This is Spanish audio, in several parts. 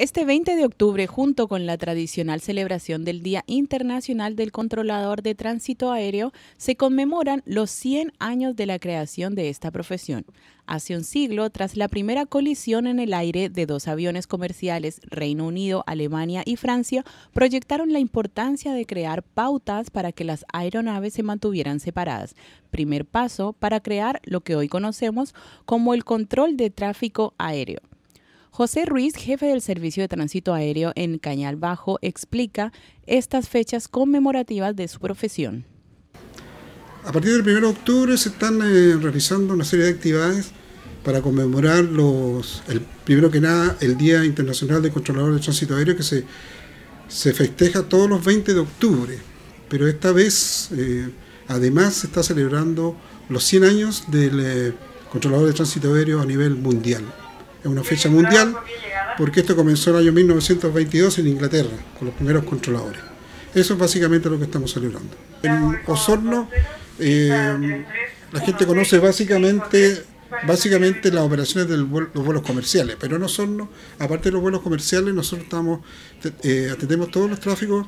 Este 20 de octubre, junto con la tradicional celebración del Día Internacional del Controlador de Tránsito Aéreo, se conmemoran los 100 años de la creación de esta profesión. Hace un siglo, tras la primera colisión en el aire de dos aviones comerciales, Reino Unido, Alemania y Francia, proyectaron la importancia de crear pautas para que las aeronaves se mantuvieran separadas. Primer paso para crear lo que hoy conocemos como el control de tráfico aéreo. José Ruiz, jefe del Servicio de Tránsito Aéreo en Cañal Bajo, explica estas fechas conmemorativas de su profesión. A partir del 1 de octubre se están eh, realizando una serie de actividades para conmemorar los, el, primero que nada el Día Internacional del Controlador de Tránsito Aéreo que se, festeja todos los 20 de octubre, pero esta vez eh, además se está celebrando los 100 años del eh, Controlador de Tránsito Aéreo a nivel mundial es una fecha mundial, porque esto comenzó en el año 1922 en Inglaterra, con los primeros controladores. Eso es básicamente lo que estamos celebrando. En Osorno, eh, la gente conoce básicamente básicamente las operaciones de los vuelos comerciales, pero en Osorno, aparte de los vuelos comerciales, nosotros estamos eh, atendemos todos los tráficos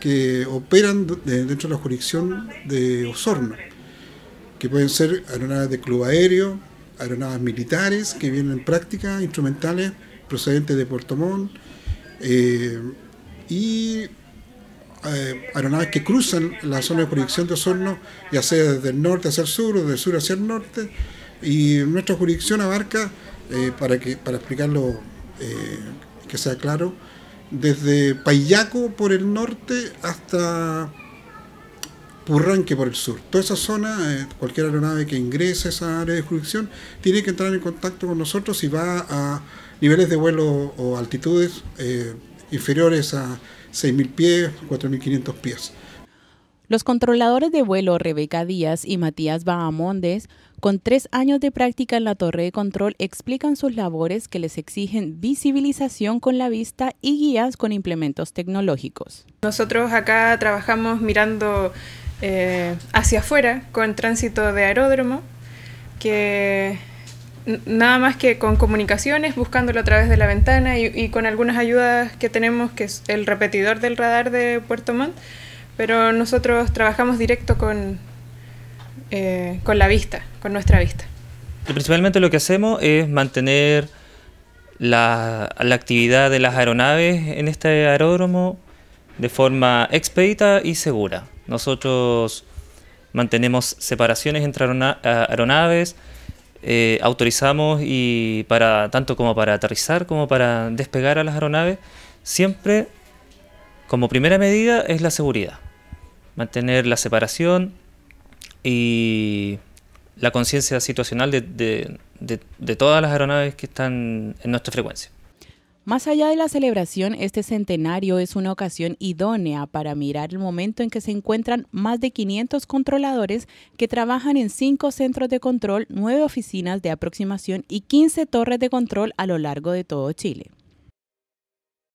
que operan dentro de la jurisdicción de Osorno, que pueden ser aeronaves de club aéreo, aeronaves militares que vienen en práctica, instrumentales procedentes de Puerto Montt, eh, y eh, aeronaves que cruzan la zona de jurisdicción de Osorno, ya sea desde el norte hacia el sur o del sur hacia el norte. Y nuestra jurisdicción abarca, eh, para, que, para explicarlo que sea claro, desde Payaco por el norte hasta Purranque por el sur. Toda esa zona, eh, cualquier aeronave que ingrese a esa área de jurisdicción, tiene que entrar en contacto con nosotros y va a niveles de vuelo o altitudes eh, inferiores a 6.000 pies, 4.500 pies. Los controladores de vuelo Rebeca Díaz y Matías Bahamondes, con tres años de práctica en la torre de control, explican sus labores que les exigen visibilización con la vista y guías con implementos tecnológicos. Nosotros acá trabajamos mirando eh, hacia afuera con tránsito de aeródromo, que nada más que con comunicaciones, buscándolo a través de la ventana y, con algunas ayudas que tenemos, que es el repetidor del radar de Puerto Montt, pero nosotros trabajamos directo con, eh, con la vista, con nuestra vista. Principalmente lo que hacemos es mantener la, la actividad de las aeronaves en este aeródromo de forma expedita y segura. Nosotros mantenemos separaciones entre eh, aeronaves, eh, autorizamos y para tanto como para aterrizar como para despegar a las aeronaves, siempre como primera medida es la seguridad. Mantener la separación y la conciencia situacional de todas las aeronaves que están en nuestra frecuencia. Más allá de la celebración, este centenario es una ocasión idónea para mirar el momento en que se encuentran más de 500 controladores que trabajan en cinco centros de control, nueve oficinas de aproximación y 15 torres de control a lo largo de todo Chile.